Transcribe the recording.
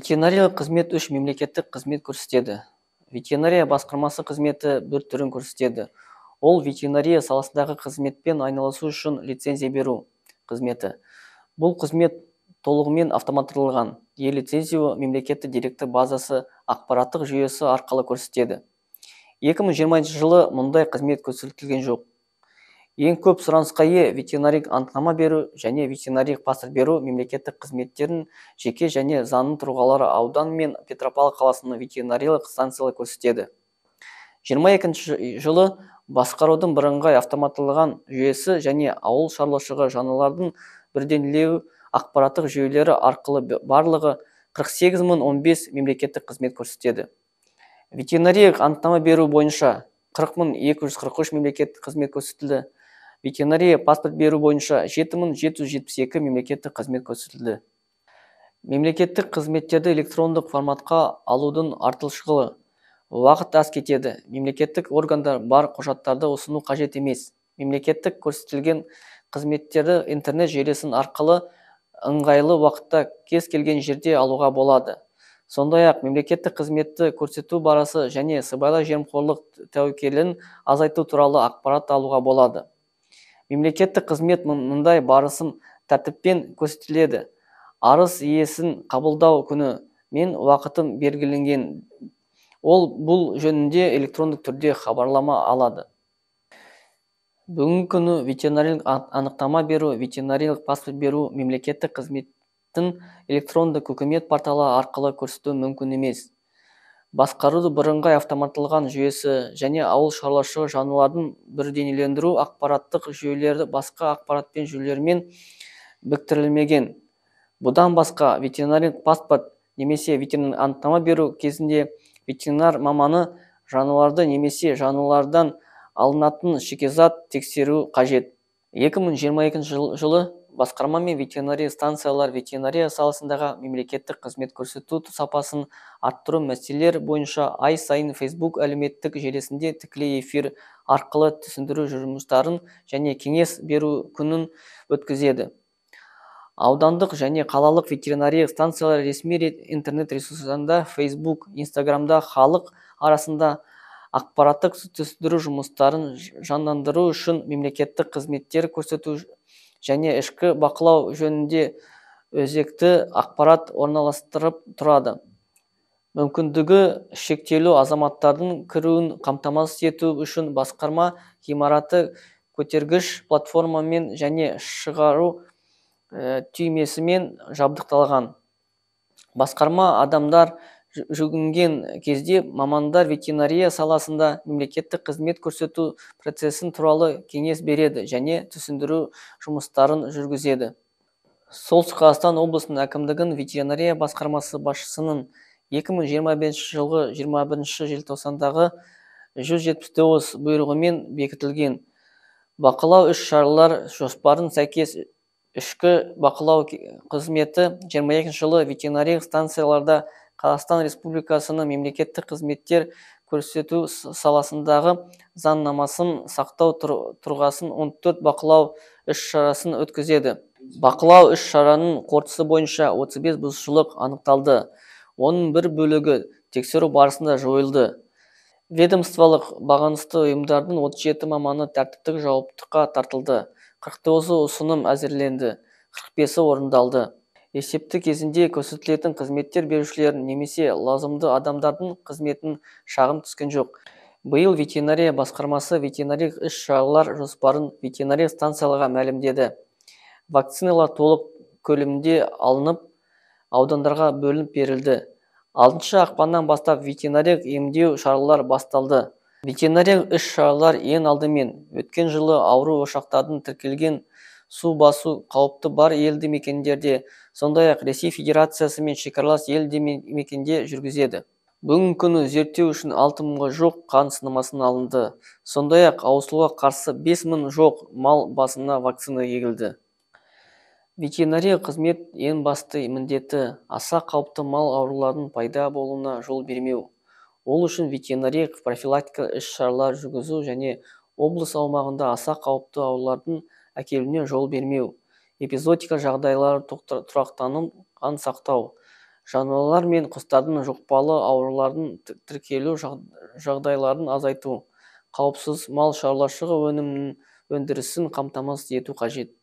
ветеринариялық қызмет үш мемлекеттік қызмет көрсетеді ветеринария басқармасы қызметі бір түрін көрсетеді ол ветеринария саласындағы қызметпен айналысу үшін лицензия беру қызметі бұл қызмет толығымен автоматтырылған е лицензия мемлекеттік деректі базасы ақпараттық жүйесі арқылы көрсетеді 2020 жылы мұндай қызмет көрсетілген жоқ ең көп сұранысқа ие ветеринарик анықтама беру және ветеринарик паспорт беру мемлекеттік қызметтерін жеке және заңның тұрғалары аудан мен петропавл қаласының ветеринариялық станциялары көрсетеді 22 жылы басқарудың бірыңғай автоматтылған жүйесі және ауыл шаруашылығы жануарлардың бірденлеу ақпараттық жүйелері арқылы барлығы 48015 мемлекеттік қызмет көрсетеді ветеринариялық анықтама беру бойынша 40243 мемлекеттік қызмет көрсетілді ветеринария паспорт беру бойынша 7772 мемлекеттік қызмет көрсетілді мемлекеттік қызметтерді электрондық форматқа алудың артықшылығы уақыт аз кетеді мемлекеттік органдар бар құжаттарды ұсыну қажет емес мемлекеттік көрсетілген қызметтерді интернет желісін арқылы ыңғайлы уақытта кез келген жерде алуға болады сондай ақ мемлекеттік қызметті көрсету барысы және сыбайлас жемқорлық тәуекелін азайту туралы ақпарат алуға болады мемлекеттік қызмет мұндай барысын тәртіппен көрсетіледі Арыс иесін қабылдау күні мен уақытын белгіленген ол бұл жөнінде электрондық түрде хабарлама алады бүгінгі күні ветеринариялық анықтама беру ветеринариялық паспорт беру мемлекеттік қызметтің электронды үкімет порталы арқылы көрсету мүмкін емес басқаруды бірыңғай автоматталған жүйесі және ауыл шаруашылығы жануарларын бірденелендіру ақпараттық жүйелерді басқа ақпаратпен жүйелермен біктірілмеген. бұдан басқа ветеринарлық паспорт немесе ветеринар анықтама беру кезінде ветеринар маманы жануарды немесе жанулардан алынатын шикізат тексеру қажет 2022 жылы басқарма мен ветеринария станциялар ветеринария саласындағы мемлекеттік қызмет көрсету сапасын арттыру мәселелер бойынша ай сайын фейсбук әлеуметтік желісінде тікелей эфир арқылы түсіндіру жұмыстарын және кеңес беру күнін өткізеді аудандық және қалалық ветеринария станциялар ресми интернет ресурстарында фейсбук инстаграмда халық арасында ақпараттық түсіндіру жұмыстарын жандандыру үшін мемлекеттік қызметтер көрсету және ішкі бақылау жөнінде өзекті ақпарат орналастырып тұрады мүмкіндігі шектеулі азаматтардың кіруін қамтамасыз ету үшін басқарма ғимараты көтергіш платформамен және шығару ә, түймесімен жабдықталған басқарма адамдар жүгінген кезде мамандар ветеринария саласында мемлекеттік қызмет көрсету процесін туралы кеңес береді және түсіндіру жұмыстарын жүргізеді солтүстік қазақстан облысының әкімдігін ветеринария басқармасы басшысының 2025 жылғы 21 желтоқсандағы 179 бұйрығымен бекітілген бақылау іс шаралар жоспарын сәйкес ішкі бақылау қызметі 22 жылы ветеринария станцияларда қазақстан республикасының мемлекеттік қызметтер көрсету саласындағы заңнамасын сақтау тұр, тұрғасын 14 бақылау іс шарасын өткізеді бақылау іс шараның қорытындысы бойынша 35 бұзушылық анықталды оның бір бөлігі тексеру барысында жойылды ведомстволық бағынысты ұйымдардың 37 маманы тәртіптік жауаптыққа тартылды 49 ұсыным әзірленді қырық бесі орындалды есепті кезінде көрсетілетін қызметтер берушілердің немесе лазымды адамдардың қызметін шағым түскен жоқ биыл ветеринария басқармасы ветеринарлық іс шаралар жоспарын ветеринария станцияларға мәлімдеді вакциналар толық көлемінде алынып аудандарға бөлініп берілді алтыншы ақпаннан бастап ветеринариялық емдеу шаралар басталды ветеринариялық іс шаралар ең алдымен өткен жылы ауру ошақтардың тіркелген су басу қауіпті бар елді мекендерде сондай ақ ресей федерациясымен шекаралас елді мекенде жүргізеді бүгінгі күні зерттеу үшін алты мыңға жоқ қан сынамасы алынды сондай ақ ауысуға қарсы бес мың жоқ мал басына вакцина егілді ветеринария қызмет ең басты міндеті аса қауіпті мал ауруларының пайда болуына жол бермеу ол үшін ветеринария профилактика іс шаралар жүргізу және облыс аумағында аса қауіпті аурулардың әкелуіне жол бермеу жағдайлары жағдайлар қан сақтау жануарлар мен құстардың жұқпалы аурулардың тіркелу жағдайларын азайту қауіпсіз мал шаруашылығы өнімінің өндірісін қамтамасыз ету қажет